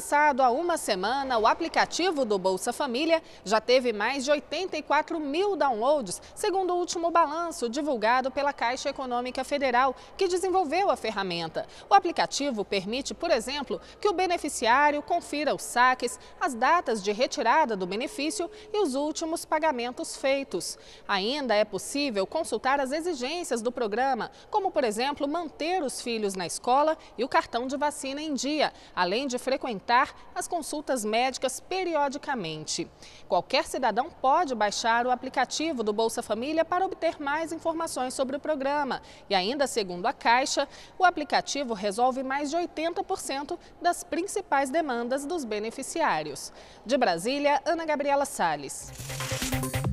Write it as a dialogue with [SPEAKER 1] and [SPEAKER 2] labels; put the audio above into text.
[SPEAKER 1] lançado há uma semana, o aplicativo do Bolsa Família já teve mais de 84 mil downloads, segundo o último balanço divulgado pela Caixa Econômica Federal, que desenvolveu a ferramenta. O aplicativo permite, por exemplo, que o beneficiário confira os saques, as datas de retirada do benefício e os últimos pagamentos feitos. Ainda é possível consultar as exigências do programa, como, por exemplo, manter os filhos na escola e o cartão de vacina em dia, além de frequentar as consultas médicas periodicamente. Qualquer cidadão pode baixar o aplicativo do Bolsa Família para obter mais informações sobre o programa. E ainda, segundo a Caixa, o aplicativo resolve mais de 80% das principais demandas dos beneficiários. De Brasília, Ana Gabriela Salles.